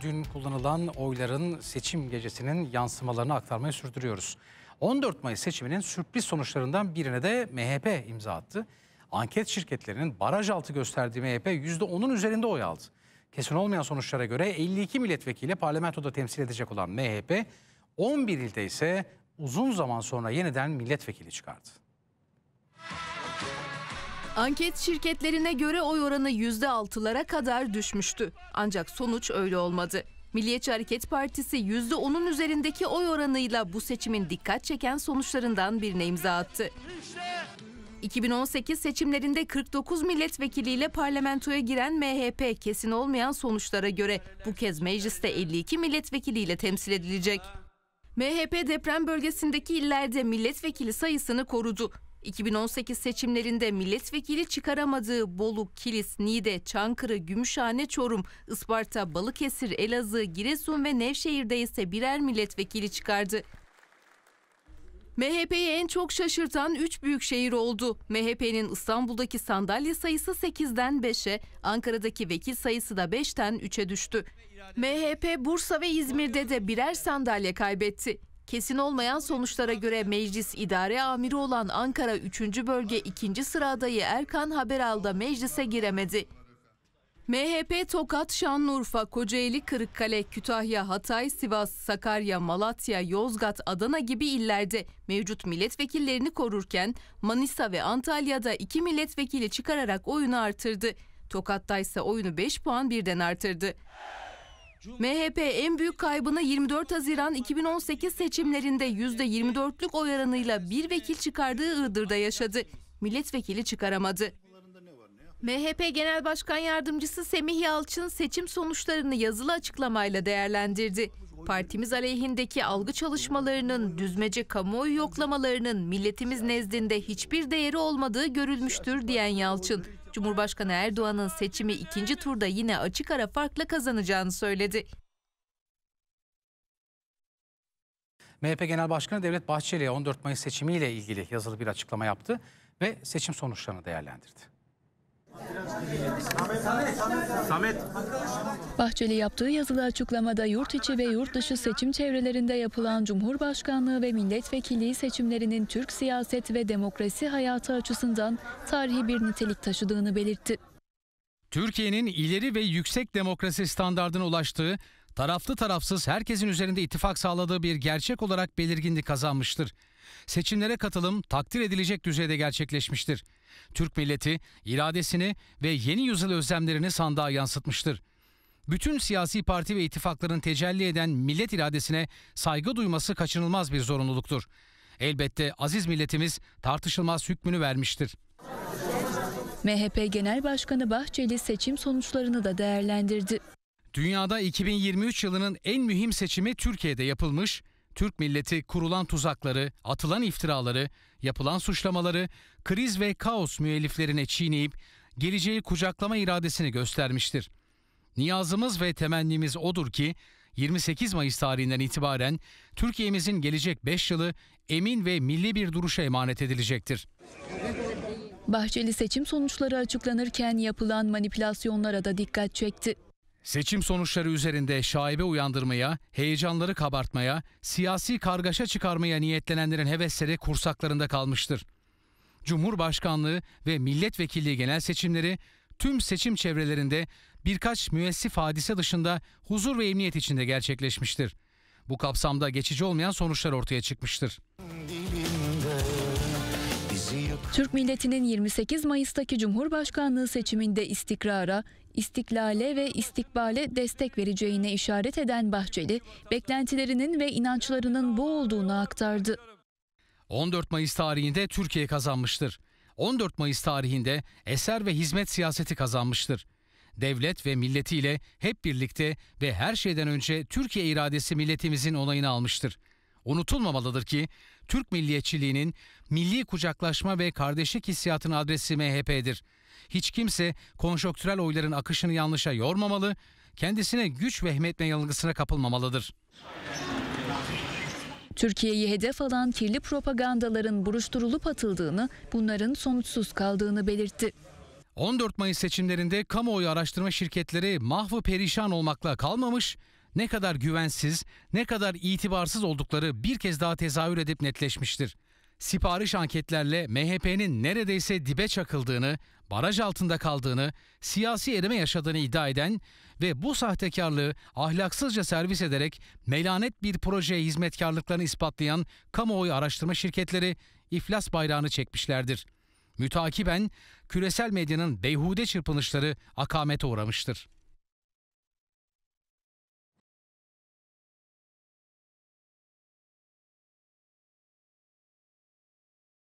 Dün kullanılan oyların seçim gecesinin yansımalarını aktarmaya sürdürüyoruz. 14 Mayıs seçiminin sürpriz sonuçlarından birine de MHP imza attı. Anket şirketlerinin baraj altı gösterdiği MHP %10'un üzerinde oy aldı. Kesin olmayan sonuçlara göre 52 milletvekili parlamentoda temsil edecek olan MHP 11 ilde ise uzun zaman sonra yeniden milletvekili çıkardı. Anket şirketlerine göre oy oranı %6'lara kadar düşmüştü. Ancak sonuç öyle olmadı. Milliyetçi Hareket Partisi %10'un üzerindeki oy oranıyla bu seçimin dikkat çeken sonuçlarından birine imza attı. 2018 seçimlerinde 49 milletvekiliyle parlamentoya giren MHP kesin olmayan sonuçlara göre bu kez mecliste 52 milletvekiliyle temsil edilecek. MHP deprem bölgesindeki illerde milletvekili sayısını korudu. 2018 seçimlerinde milletvekili çıkaramadığı Bolu, Kilis, Niğde, Çankırı, Gümüşhane, Çorum, Isparta, Balıkesir, Elazığ, Giresun ve Nevşehir'de ise birer milletvekili çıkardı. MHP'yi en çok şaşırtan 3 büyük şehir oldu. MHP'nin İstanbul'daki sandalye sayısı 8'den 5'e, Ankara'daki vekil sayısı da 5'ten 3'e düştü. MHP Bursa ve İzmir'de de birer sandalye kaybetti. Kesin olmayan sonuçlara göre meclis idare amiri olan Ankara 3. Bölge 2. Sıra adayı Erkan Haberal'da meclise giremedi. MHP Tokat, Şanlıurfa, Kocaeli, Kırıkkale, Kütahya, Hatay, Sivas, Sakarya, Malatya, Yozgat, Adana gibi illerde mevcut milletvekillerini korurken Manisa ve Antalya'da iki milletvekili çıkararak oyunu artırdı. Tokat'ta ise oyunu 5 puan birden artırdı. MHP en büyük kaybını 24 Haziran 2018 seçimlerinde %24'lük oy oranıyla bir vekil çıkardığı Iğdır'da yaşadı. Milletvekili çıkaramadı. MHP Genel Başkan Yardımcısı Semih Yalçın seçim sonuçlarını yazılı açıklamayla değerlendirdi. Partimiz aleyhindeki algı çalışmalarının, düzmece kamuoyu yoklamalarının milletimiz nezdinde hiçbir değeri olmadığı görülmüştür diyen Yalçın, Cumhurbaşkanı Erdoğan'ın seçimi ikinci turda yine açık ara farkla kazanacağını söyledi. MHP Genel Başkanı Devlet Bahçeli 14 Mayıs seçimiyle ilgili yazılı bir açıklama yaptı ve seçim sonuçlarını değerlendirdi. Samet. Bahçeli yaptığı yazılı açıklamada yurt içi ve yurt dışı seçim çevrelerinde yapılan Cumhurbaşkanlığı ve milletvekilliği seçimlerinin Türk siyaset ve demokrasi hayatı açısından tarihi bir nitelik taşıdığını belirtti. Türkiye'nin ileri ve yüksek demokrasi standardına ulaştığı, taraflı tarafsız herkesin üzerinde ittifak sağladığı bir gerçek olarak belirginlik kazanmıştır. Seçimlere katılım takdir edilecek düzeyde gerçekleşmiştir. Türk milleti iradesini ve yeni yüzyıl özlemlerini sandığa yansıtmıştır. Bütün siyasi parti ve ittifakların tecelli eden millet iradesine saygı duyması kaçınılmaz bir zorunluluktur. Elbette aziz milletimiz tartışılmaz hükmünü vermiştir. MHP Genel Başkanı Bahçeli seçim sonuçlarını da değerlendirdi. Dünyada 2023 yılının en mühim seçimi Türkiye'de yapılmış, Türk milleti kurulan tuzakları, atılan iftiraları, yapılan suçlamaları kriz ve kaos müelliflerine çiğneyip geleceği kucaklama iradesini göstermiştir. Niyazımız ve temennimiz odur ki 28 Mayıs tarihinden itibaren Türkiye'mizin gelecek 5 yılı emin ve milli bir duruşa emanet edilecektir. Bahçeli seçim sonuçları açıklanırken yapılan manipülasyonlara da dikkat çekti. Seçim sonuçları üzerinde şaibe uyandırmaya, heyecanları kabartmaya, siyasi kargaşa çıkarmaya niyetlenenlerin hevesleri kursaklarında kalmıştır. Cumhurbaşkanlığı ve milletvekilliği genel seçimleri tüm seçim çevrelerinde birkaç müessif hadise dışında huzur ve emniyet içinde gerçekleşmiştir. Bu kapsamda geçici olmayan sonuçlar ortaya çıkmıştır. Türk milletinin 28 Mayıs'taki Cumhurbaşkanlığı seçiminde istikrara, istiklale ve istikbale destek vereceğine işaret eden Bahçeli, beklentilerinin ve inançlarının bu olduğunu aktardı. 14 Mayıs tarihinde Türkiye kazanmıştır. 14 Mayıs tarihinde eser ve hizmet siyaseti kazanmıştır. Devlet ve milletiyle hep birlikte ve her şeyden önce Türkiye iradesi milletimizin onayını almıştır. Unutulmamalıdır ki Türk milliyetçiliğinin milli kucaklaşma ve kardeşlik hissiyatının adresi MHP'dir. Hiç kimse konjonktürel oyların akışını yanlışa yormamalı, kendisine güç vehmetme yanılgısına kapılmamalıdır. Türkiye'yi hedef alan kirli propagandaların buruşturulup atıldığını, bunların sonuçsuz kaldığını belirtti. 14 Mayıs seçimlerinde kamuoyu araştırma şirketleri mahvı perişan olmakla kalmamış, ne kadar güvensiz, ne kadar itibarsız oldukları bir kez daha tezahür edip netleşmiştir sipariş anketlerle MHP'nin neredeyse dibe çakıldığını, baraj altında kaldığını, siyasi erime yaşadığını iddia eden ve bu sahtekarlığı ahlaksızca servis ederek melanet bir projeye hizmetkarlıklarını ispatlayan kamuoyu araştırma şirketleri iflas bayrağını çekmişlerdir. Mütakiben küresel medyanın beyhude çırpınışları akamete uğramıştır.